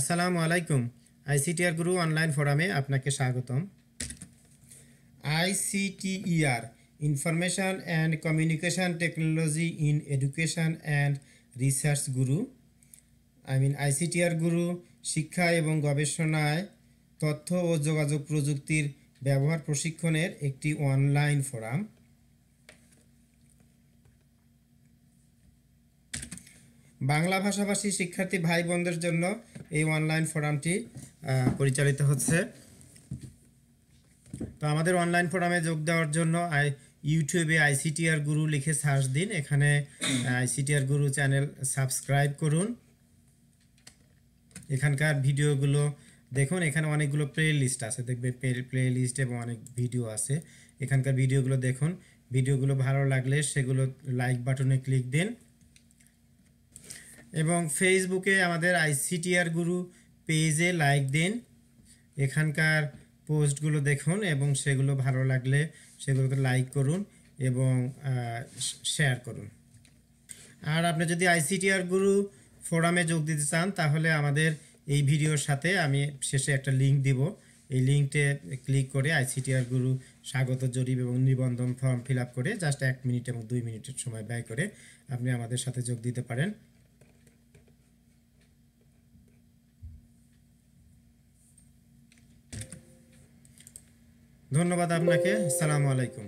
আসসালামু আলাইকুম আইসিটিআর গুরু অনলাইন ফোরামে আপনাকে স্বাগতম ICTER information and communication technology in education and research গুরু আই মিন আইসিটিআর গুরু শিক্ষা এবং গবেষণায় তথ্য ও যোগাযোগ প্রযুক্তির ব্যবহার প্রশিক্ষণের একটি অনলাইন ফোরাম বাংলা ভাষাভাষী শিক্ষার্থী ভাই বোনদের জন্য এই অনলাইন ফোরামটি পরিচালিত হচ্ছে তো আমাদের অনলাইন ফোরামে যোগ দেওয়ার জন্য আই ইউটিউবে আইসিটিআর গুরু লিখে সার্চ দিন এখানে আইসিটিআর গুরু চ্যানেল সাবস্ক্রাইব করুন এখানকার ভিডিওগুলো দেখুন এখানে অনেকগুলো প্লে লিস্ট আছে দেখবে প্লে লিস্ট এবং অনেক ভিডিও আছে এখানকার ভিডিওগুলো দেখুন ভিডিওগুলো ভালো লাগলে সেগুলো লাইক বাটনে ক্লিক দিন এবং ফেসবুকে আমাদের আইসিটিআর গুরু পেজে লাইক দিন এখানকার পোস্টগুলো দেখুন এবং সেগুলো ভালো লাগলে সেগুলোকে লাইক করুন এবং শেয়ার করুন আর আপনি যদি আইসিটিআর গুরু ফোরামে যোগ দিতে চান তাহলে আমাদের এই ভিডিওর সাথে আমি শেষে একটা লিঙ্ক দিব এই লিঙ্কটে ক্লিক করে আইসিটিআর গুরু স্বাগত জরিপ এবং নিবন্ধন ফর্ম ফিল করে জাস্ট এক মিনিট এবং দুই মিনিটের সময় ব্যয় করে আপনি আমাদের সাথে যোগ দিতে পারেন ধন্যবাদ আপনাকে সালামু আলাইকুম